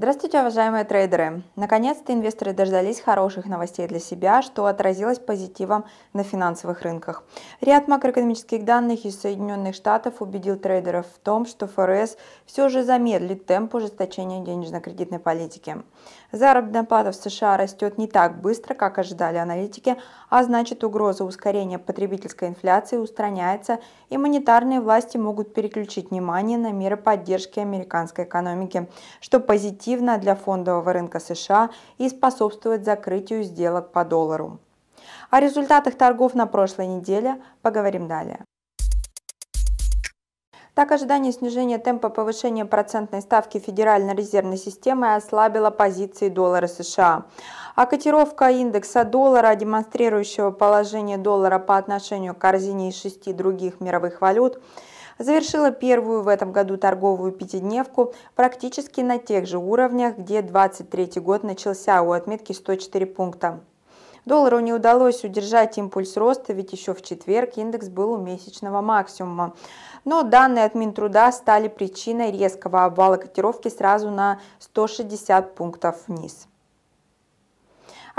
Здравствуйте, уважаемые трейдеры! Наконец-то инвесторы дождались хороших новостей для себя, что отразилось позитивом на финансовых рынках. Ряд макроэкономических данных из Соединенных Штатов убедил трейдеров в том, что ФРС все же замедлит темп ужесточения денежно-кредитной политики. Заработная плата в США растет не так быстро, как ожидали аналитики, а значит угроза ускорения потребительской инфляции устраняется, и монетарные власти могут переключить внимание на меры поддержки американской экономики, что позитивно позитивно для фондового рынка США и способствует закрытию сделок по доллару. О результатах торгов на прошлой неделе поговорим далее. Так, ожидание снижения темпа повышения процентной ставки Федеральной резервной системы ослабило позиции доллара США. А котировка индекса доллара, демонстрирующего положение доллара по отношению к корзине из шести других мировых валют, завершила первую в этом году торговую пятидневку практически на тех же уровнях, где 23 год начался у отметки 104 пункта. Доллару не удалось удержать импульс роста, ведь еще в четверг индекс был у месячного максимума. Но данные от Минтруда стали причиной резкого обвала котировки сразу на 160 пунктов вниз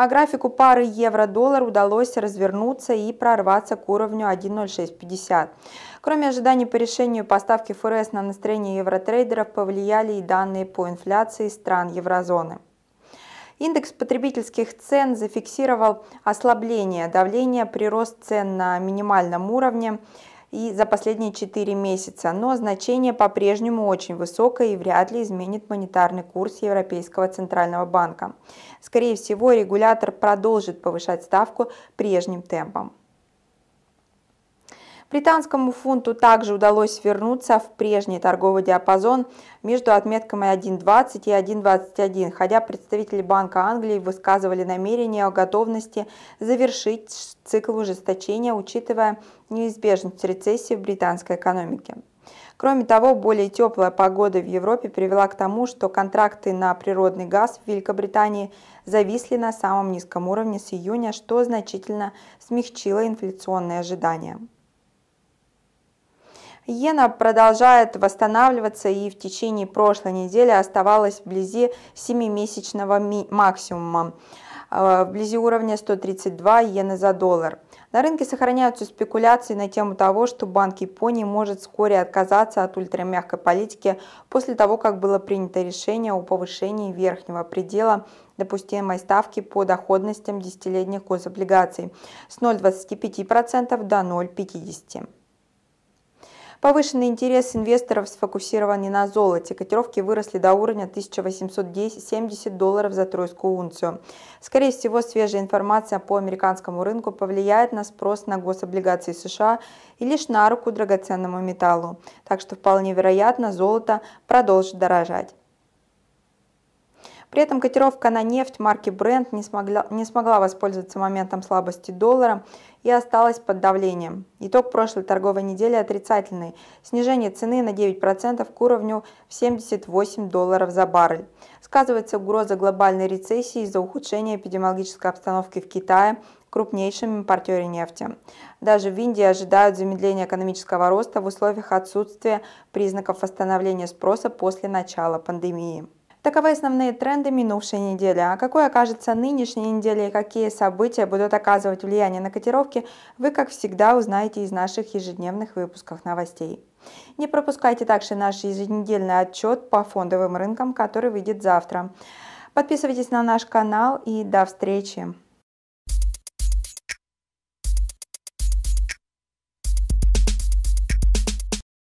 а графику пары евро-доллар удалось развернуться и прорваться к уровню 1.0650. Кроме ожиданий по решению поставки ФРС на настроение евротрейдеров повлияли и данные по инфляции стран еврозоны. Индекс потребительских цен зафиксировал ослабление давления, прирост цен на минимальном уровне и за последние 4 месяца, но значение по-прежнему очень высокое и вряд ли изменит монетарный курс Европейского центрального банка. Скорее всего, регулятор продолжит повышать ставку прежним темпом. Британскому фунту также удалось вернуться в прежний торговый диапазон между отметками 1.20 и 1.21, хотя представители Банка Англии высказывали намерение о готовности завершить цикл ужесточения, учитывая неизбежность рецессии в британской экономике. Кроме того, более теплая погода в Европе привела к тому, что контракты на природный газ в Великобритании зависли на самом низком уровне с июня, что значительно смягчило инфляционные ожидания. Иена продолжает восстанавливаться и в течение прошлой недели оставалась вблизи 7-месячного максимума, э, вблизи уровня 132 иена за доллар. На рынке сохраняются спекуляции на тему того, что Банк Японии может вскоре отказаться от ультрамягкой политики после того, как было принято решение о повышении верхнего предела допустимой ставки по доходностям десятилетних гособлигаций с 0,25% до 0,50%. Повышенный интерес инвесторов сфокусирован не на золоте. Котировки выросли до уровня 1870 долларов за тройскую унцию. Скорее всего, свежая информация по американскому рынку повлияет на спрос на гособлигации США и лишь на руку драгоценному металлу. Так что вполне вероятно, золото продолжит дорожать. При этом котировка на нефть марки Brent не смогла, не смогла воспользоваться моментом слабости доллара и осталась под давлением. Итог прошлой торговой недели отрицательный. Снижение цены на 9% к уровню в 78 долларов за баррель. Сказывается угроза глобальной рецессии из-за ухудшения эпидемиологической обстановки в Китае, крупнейшем импортере нефти. Даже в Индии ожидают замедления экономического роста в условиях отсутствия признаков восстановления спроса после начала пандемии. Таковы основные тренды минувшей недели. А какой окажется нынешняя неделя и какие события будут оказывать влияние на котировки, вы, как всегда, узнаете из наших ежедневных выпусков новостей. Не пропускайте также наш еженедельный отчет по фондовым рынкам, который выйдет завтра. Подписывайтесь на наш канал и до встречи!